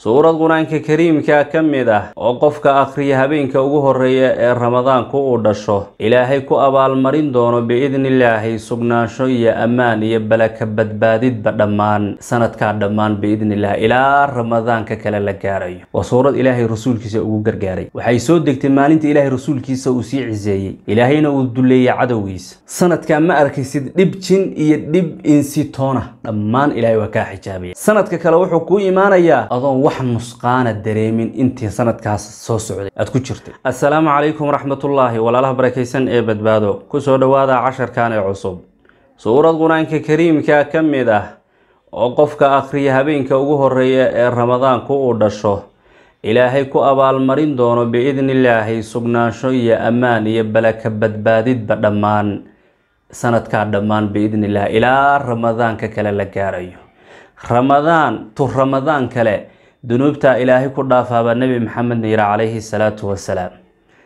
suurad qur-aanka kariimka ka mid ah oo qofka akhriya habeenka ugu horreeya ee ramadaanku uu dhasho ilaahay ku abaalmarin doono biidnilaahi sugnaansho iyo ammaan iyo balaka badbaadidba dhammaan sanadkaa dhammaan biidnillahi ilaa ramadaanka kale la gaarayo waa suurad ilaahay rasuulkiisa ugu gargaaray waxay soo degtay maalinta ilaahay rasuulkiisa uu sii ciseeyey ilaahayna uu duleeyey cadowgiisa sanadkaa ma arkaysid dhib jin iyo dhib insitoona dhammaan ilaahay waa kaa xijaabaya sanadka kale wuxuu kuu imaanayaa adoon wax nusqaana dareemin intii sanadkaas soo socday aad ku jirtay assalaamu calaykum waraxmatullaahi walaalaha barakaysan ee badbaado kusoo dhowaada casharkan ee cusub suurad qur-aanka kariimka ka mid ah oo qofka akhriya habeenka ugu horeeya ee ramadaanku uu dhasho ilaahay ku abaalmarin doono biidnillaahi sugnaansho iyo ammaan iyo balaka badbaadidba dhammaan sanadkaa dhammaan biidnillaah ilaa ramadaanka kale la gaarayo ramadaan tu ramadaan kale dunuubta ilaahay ku dhaafaaba baa maxamed maxamedna yidhi calayhi salaatu wasalaam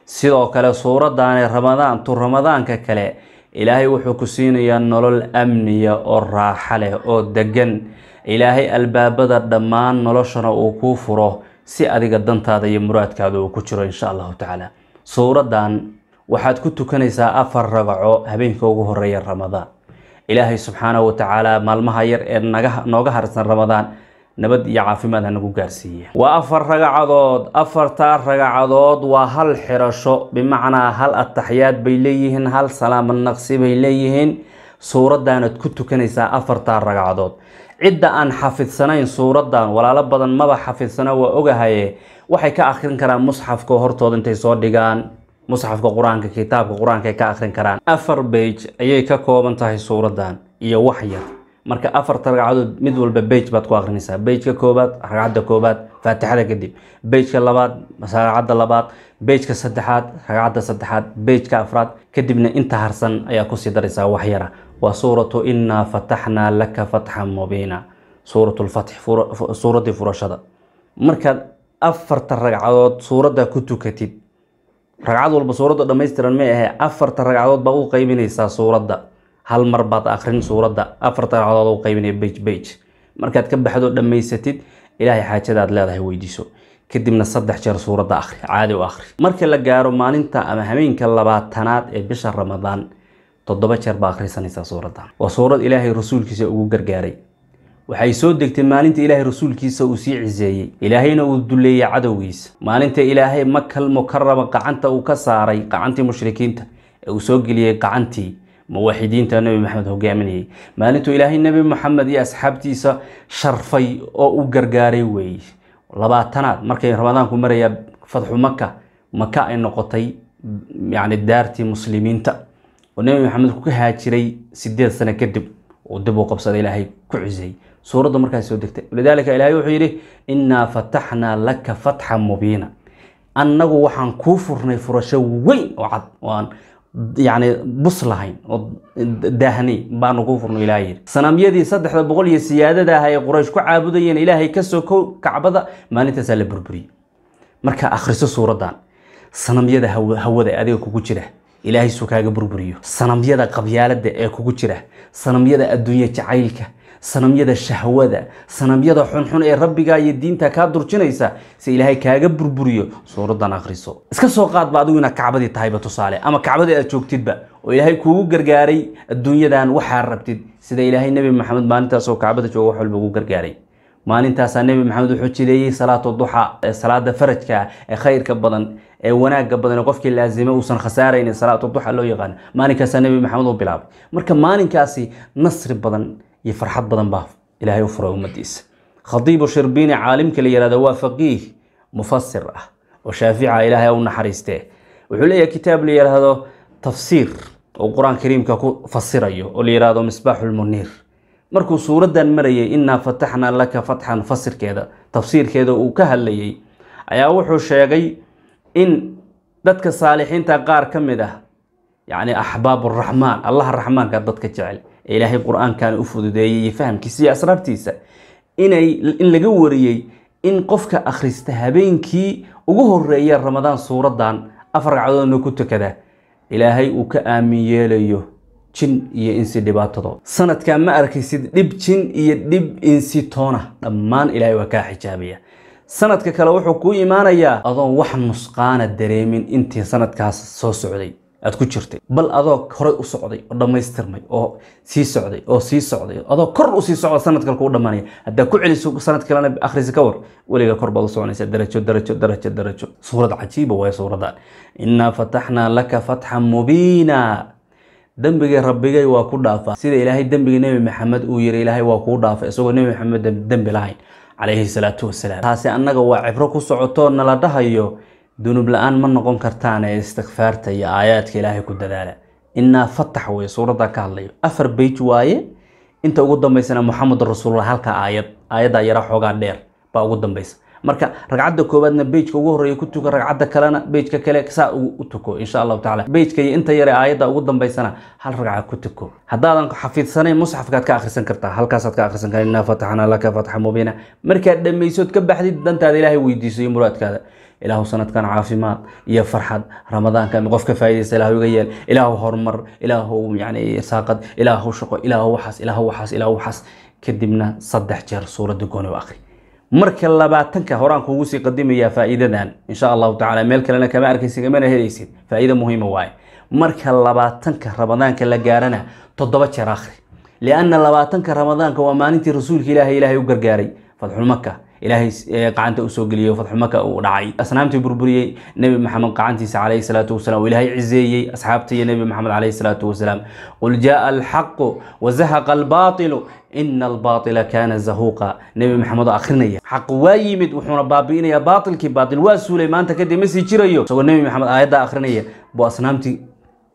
sidoo kale suuraddaane ramadaan tu ramadaanka kale ilaahay wuxuu ku siinayaa nolol amniya oo raaxa leh oo deggan ilaahay albaabada dhammaan noloshana uu kuu furo si adiga dantaada iyo muraadkaada uu ku jiro insha allahu tacaala suuraddan waxaad ku tukanaysaa afar ragaco habeenka ugu horeeya ramadaan ilaahay subxaanahu wa tacaala maalmaha yar ee naga nooga harsan ramadaan nabad iyo caafimaad hanagu gaarsiiya waa afar ragacadood afartaa ragacadood waa hal xirasho bimacnaa hal ataxyaad bay leeyihiin hal salaama naqsi bay leeyihiin suuraddaanad ku tukanaysaa afartaa ragacadood cidda aan xafidsanayn suuraddan walaalo badan maba xafidsana waa ogahaye waxay ka akhrin karaan musxafka hortooda intay soo dhigaan musxafka qur-aanka kitaabka qur-aanka ay ka akhrin karaan afar bage ayay ka kooban tahay suuraddan iyo wax yar marka afarta ragcadood mid walba bage baad ku akrinaysaa bejka koobaad ragcadda koobaad faatixada kadib bejka labaad ragcadda labaad bejka saddexaad ragcadda saddexaad bejka afraad kadibna inta harsan ayaa kusii daraysaa waxyara waa suuratu innaa fataxnaa laka fatxan mubiina suuratulfatx furashada markaad afarta ragcadood suuraddaa ku tukatid ragcad walba suuradda dhammaystiran may ahee afarta ragcadood baa u qeybinaysaa suuradda hal mar baad akrin suuradda afarta ragcadood u qaybinaya bage bage markaad ka baxdo dhammaysatid ilaahay xaajadaad leedahay weydiiso kadibna saddex jeer suuradda akhri caadi u akhri marka la gaaro maalinta ama habeenka labaatanaad ee bisha ramadaan toddoba jeer baa akhrisanaysaa suuraddan waa suurad ilaahay rasuulkiisa ugu gargaaray waxay soo degtay maalinta ilaahay rasuulkiisa uu sii ciseeyey ilaahayna uu duleeyey cadowgiisa maalinta ilaahay makal mukarama gacanta uu ka saaray gacantii mushrikiinta ee uu soo geliyey gacantii muwaxidiinta nebi maxamed hogaaminayay maalintuu ilaahay nebi maxamed iyo asxaabtiisa sharfay oo u gargaaray weeye labaatanaad markay ramadaanku marayaa fatxu maka maka ay noqotay yani daartii muslimiinta oo nebi maxamed ka haajiray sideed sano kadib uu dib u qabsada ilaahay ku cisay suuradda markaa soo degtay lidaalika ilaahay wuxuu yidhi innaa fataxnaa laka fatxa mubiina annagu waxaan kuu furnay furasho weyn oo cad oo aan yani bus lahayn oo daahnay baanu kuu furno ilaah yidhi sanaamyadii saddexda boqol iyo siyaadada ah ay quraysh ku caabudayeen ilaahay ka sokow kacbada maalintaasaa la burburiyey marka akhriso suuraddan sanamyada hawada adiga kugu jira ilaahay suu kaaga burburiyo sanamyada qabyaalada ee kugu jira sanamyada adduunye jacaylka sanamyada shahwada sanamyada xunxun ee rabbigaa iyo diinta kaa durjinaysa si ilaahay kaaga burburiyo suuraddan akhriso iska soo qaadba adiguna kacbadii tahayba tusaale ama kacbadii aad joogtidba oo ilaahay kuugu gargaaray adduunyadan waxaa rabtid sida ilaahay nebi maxamed maalintaasoo kacbada jooga wax walba ugu gargaaray maalintaasaa nebi maxamed wuxuu jideeyey salaatu duxa salaada farajka ee khayrka badan ee wanaagga badan qofkii laazima uusan khasaaraynin salaatu duxa loo yaqaan maalinkaasaa nebi maxamed u bilaabay marka maalinkaasi nasri badan iyo farxad badan baa ilaahay u furay ummadiisa khadiibu shirbiini caalimka la yihahdo waa faqiih mufasir ah oo shaafica ah, ilaahay u naxariistee wuxuu leeyahay kitaab la yidhaahdo tafsiir oo qur-aan kariimka ku fasirayo oo la yidhaahdo misbaaxulmuniir markuu suuraddan marayay innaa fataxnaa laka fatxan fasirkeeda tafsiirkeeda uu ka hadlayay ayaa wuxuu sheegay in dadka saalixiinta qaar ka mid ah yacni axbaab uraxmaan allaha raxmaanka dadka jecel ee ilaahay qur-aankan u fududeeyay iyo fahamkiisa iyo asraartiisa inay in laga wariyey in qofka akhrista habeenkii ugu horeeya ramadaan suuraddan afar ragcadoodna ku tukada ilaahay uu ka aamin yeelayo jin iyo insi dhibaatado sanadkaa ma arkaysid dhib jin iyo dhib insi toona dhammaan ilaahay waa kaa xijaabaya sanadka kale wuxuu kuu imaanayaa adoon wax nusqaana dareemin intii sanadkaas soo socday aad ku jirtay bal adoo horey u socday oo dhammaystirmay oo sii socday oo sii socday adoo kor usii socda sanad kale kuu dhammaanaya haddaa ku celiso sanad kalena akhrisi ka war weliga kor baad u soconaysaa darajo darajo darajo darajo suurad cajiiba waay suurada innaa fataxnaa laka fatxan mubiina dembigii rabbigay waa ku dhaafa sida ilaahay dembigii nebi maxamed uu yiri ilaahay waa kuu dhaafa isagoo nebi maxamed dembi lahayn calayhi salaatu wasalaam taasi annaga waa cibro ku socotoo nala dhahayo dunub la-aan ma noqon kartaan istikfaarta iyo aayaadka ilaahay ku dadaala innaa fatax weye suuraddaa ka hadlayo afar beyj waaye inta ugu dambaysana moxamed rasuulullah halka aayad aayaddaa yara xoogaa dheer baa ugu dambaysa marka ragcada koowaadna bejka ugu horeeya ku tuko ragcadda kalena bejka kale saa u tuko insha allahu tacala bejka iyo inta yare aayadda ugu dambaysana hal ragca ku tuko haddaadan xafiidsanayn musxafkaad ka akhrisan kartaa halkaasaad ka akhrisan kartaa innaa fataxnaa laka fatxa mubiina markaad dhammaysood ka baxdid dantaada ilaahay weydiiso iyo muraadkaada ilaahu sanadkan caafimaad iyo farxad ramadaanka qof ka faa'idaysta iga yeel ilaahu horumar ilaahu yacni ilaahu shaqo ilaahu waxaas ilaahu waxaas ilaahu waxaas kadibna saddex jeer suuradda gooni u akhri marka labaatanka horaan kuugu sii qadimayaa faa'iidadan insha allahu tacala meel kalena kama arkaysid kamana helaysid faa'iida muhiima waaye marka labaatanka ramadaanka la gaarana toddoba jeer akhri lianna labaatanka ramadaanka waa maalintii rasuulka ilaahay ilaahay u gargaaray fadxul ilaahay eh, gacanta usoo geliyo fadxumaka uu dhacay asnaamtii burburiyey nebi maxamed gacantiisa calayhi salaatu wasalaam uu ilaahay cizeeyey asxaabta iyo nebi maxamed calayhi salaatu wasalaam qul jaa alxaqu wazahaqa albaaطilu ina albaaila kaana zahuqa nebi maxamed oo xaq waa yimid wuxuuna baabi'inayaa baatilkii baatil waa suulay maanta kadib ma sii jirayo isagoo nebi maxamed aayaddaa akhrinaya buu asnaamtii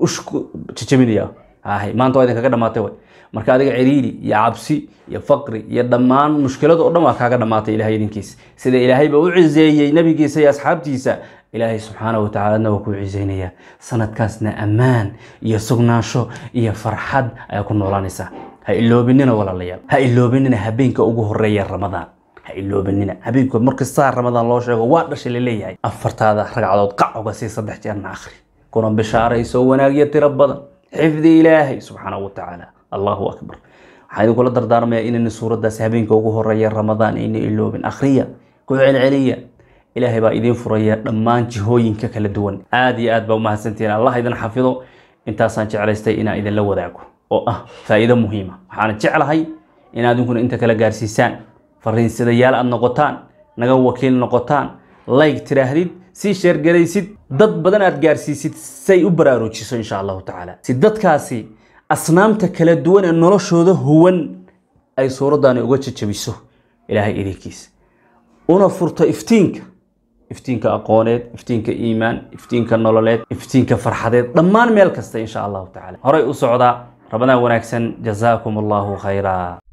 ushku jajabinaya ahay maanta waa idinkaga dhamaatay way marka adiga ciriiri iyo cabsi iyo faqri iyo dhammaan mushkilada o dhan waa kaaga dhamaatay ilahay idinkiisa sida ilaahay baa u ciseeyey nebigiisa iyo asxaabtiisa ilaahay subxaana wa tacaalaadna waa kuu ciseynayaa sanadkaasna ammaan iyo sugnaansho iyo farxad ayaa ku noolaanaysaa ha iloobinina walaalayaal ha iloobinina habeenka ugu horeeya ramadaan ha iloobinina habeenku markastaa ramadaan loo sheego waa dhashay laleeyahay afartaada ragcadood qacoga sii saddex jeer akhri kuna bishaarayso wanaag tiro badan xifdi ilaahay subxaanahu watacaala allahu akbar waxaan idinkula dardaarmayaa inayna suuraddaasi habeenka ugu horeeya ramadaan ayna iloobin akhriya ku celceliya ilaahay baa idiin furaya dhammaan jihooyinka kala duwan aada iyo aad baa umahadsantihiin allah idin xafido intaasaan jeclaystay inaan idinla wadaago oo ah faa'iido muhiima waxaana jeclahay in adinkuna inta kala gaarsiisaan fariinsadayaal aad noqotaan naga wakiil noqotaan layg tiraahdid sii sheergaraysid dad badan aad gaarsiisid say u baraarujiso insha allahu tacaala si dadkaasi asnaamta kala duwan ee noloshooda huwan ay suuraddaani uga jajabiso ilaahay idinkiisa una furto iftiinka iftiinka aqooneed iftiinka iimaan iftiinka nololeed iftiinka farxadeed dhammaan meel kasta insha allahu tacala horay u socdaa rabadaan wanaagsan jasaakum allahu khayraa